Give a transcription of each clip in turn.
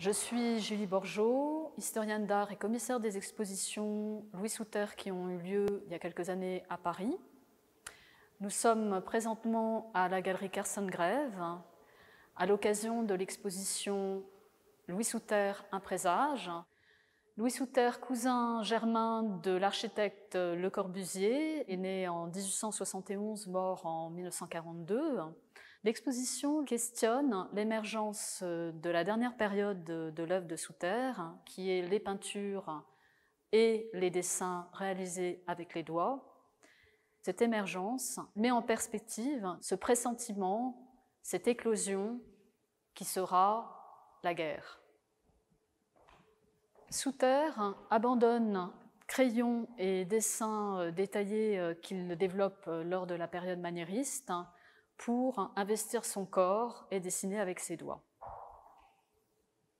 Je suis Julie Borgeau, historienne d'art et commissaire des expositions Louis Souter qui ont eu lieu il y a quelques années à Paris. Nous sommes présentement à la galerie Carson Grève à l'occasion de l'exposition Louis Souter, un présage. Louis Souter, cousin germain de l'architecte Le Corbusier, est né en 1871, mort en 1942. L'exposition questionne l'émergence euh, de la dernière période de, l'œuvre de Souterre, qui est les peintures et les dessins réalisés avec les doigts. Cette émergence met en perspective ce pressentiment, cette éclosion qui sera la guerre. Souterre abandonne crayons et dessins euh, détaillés euh, qu'il développe lors de la période maniériste pour investir son corps et dessiner avec ses doigts.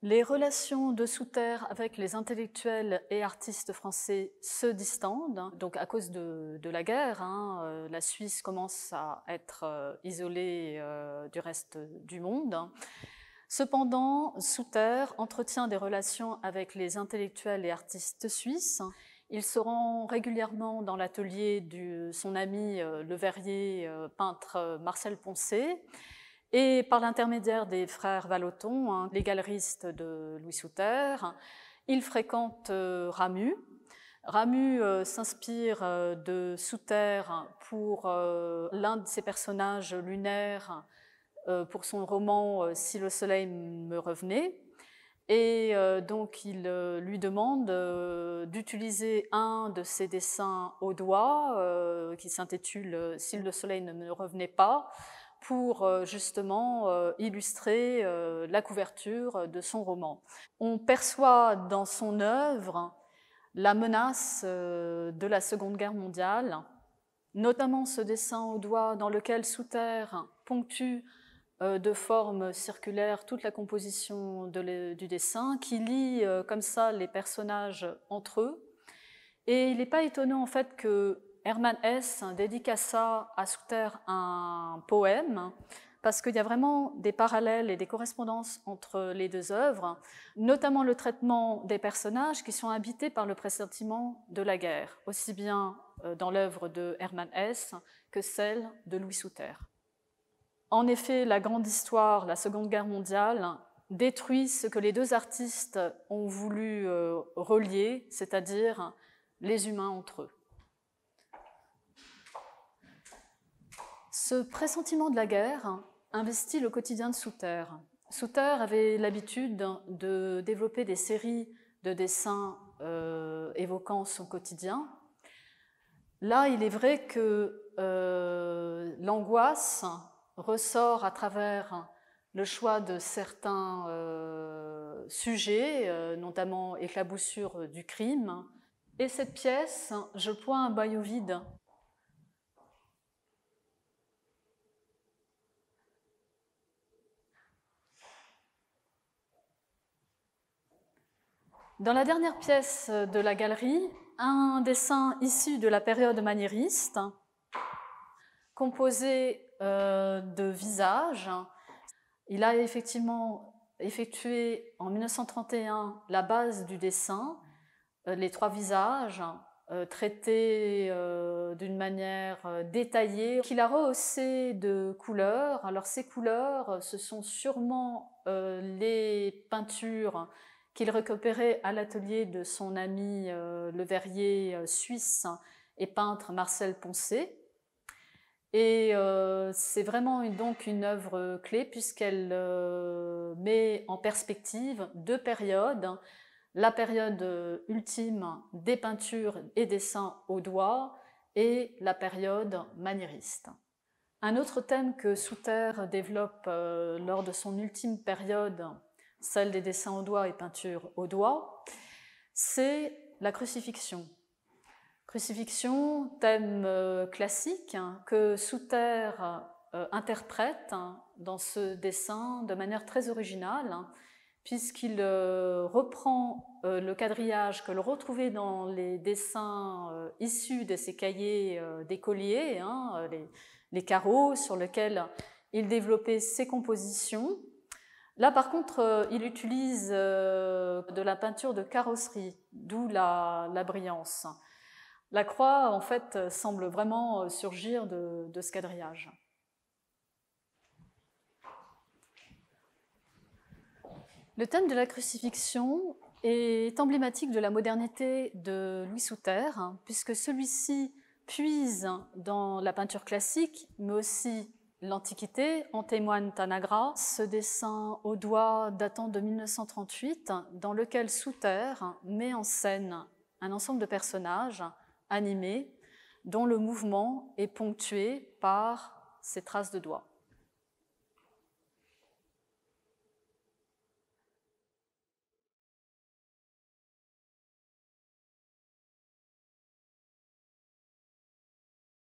Les relations de sous avec les intellectuels et artistes français se distendent, donc à cause de, la guerre. Hein, euh, la Suisse commence à être euh, isolée euh, du reste du monde. Cependant, Souterre entretient des relations avec les intellectuels et artistes suisses il se rend régulièrement dans l'atelier de son ami euh, le verrier euh, peintre euh, Marcel Poncet, Et par l'intermédiaire des frères Valoton, hein, les galeristes de Louis Souterre, il fréquente Ramu. Ramu s'inspire de Souter pour l'un de ses personnages lunaires pour son roman Si le soleil me revenait. Et euh, donc, il euh, lui demande euh, d'utiliser un de ses dessins au doigt, qui s'intitule Si le soleil ne me revenait pas, pour justement illustrer la couverture de son roman. On perçoit dans son œuvre la menace de la Seconde Guerre mondiale, notamment ce dessin au doigt dans lequel Souterre ponctue euh, de forme circulaire toute la composition du dessin, qui lie euh, comme ça les personnages entre eux. Et il n'est pas étonnant en fait que Hermann Hesse dédique à ça, à Souter, un poème, parce qu'il y a vraiment des parallèles et des correspondances entre les deux œuvres, notamment le traitement des personnages qui sont habités par le pressentiment de la guerre, aussi bien euh, dans l'œuvre de Hermann Hesse que celle de Louis Souter. En effet, la grande histoire, la Seconde Guerre mondiale, détruit ce que les deux artistes ont voulu euh, relier, c'est-à-dire les humains entre eux. Ce pressentiment de la guerre investit le quotidien de Souter. Souter avait l'habitude de développer des séries de dessins euh, évoquant son quotidien. Là, il est vrai que euh, l'angoisse ressort à travers le choix de certains euh, sujets, euh, notamment éclaboussure du crime. Et cette pièce, je pointe un baillot vide. Dans la dernière pièce de la galerie, un dessin issu de la période maniériste, composé euh, de visage. Il a effectivement effectué en 1931 la base du dessin, euh, les trois visages, euh, traités d'une manière détaillée, qu'il a rehaussé de couleurs. Alors ces couleurs, ce sont sûrement les peintures qu'il récupérait à l'atelier de son ami le verrier suisse et peintre Marcel Poncet, et euh, c'est vraiment donc une œuvre euh, clé puisqu'elle euh, met en perspective deux périodes. La période ultime des peintures et dessins au doigt et la période maniériste. Un autre thème que Souter développe lors de son ultime période, celle des dessins au doigt et peintures au doigt, c'est la crucifixion. Crucifixion, thème euh, classique hein, que Souter euh, interprète hein, dans ce dessin de manière très originale, hein, puisqu'il euh, reprend le quadrillage que l'on retrouvait dans les dessins issus de ses cahiers d'écoliers, les, carreaux sur lesquels il développait ses compositions. Là, par contre, il utilise de la peinture de carrosserie, d'où la brillance. La croix, en fait, semble vraiment euh, surgir de, ce quadrillage. Le thème de la crucifixion est emblématique de la modernité de Louis Souterre, hein, puisque celui-ci puise dans la peinture classique, mais aussi l'Antiquité, en témoigne Tanagra, ce dessin au doigt datant de 1938, dans lequel Souter met en scène un ensemble de personnages animée dont le mouvement est ponctué par ces traces de doigts.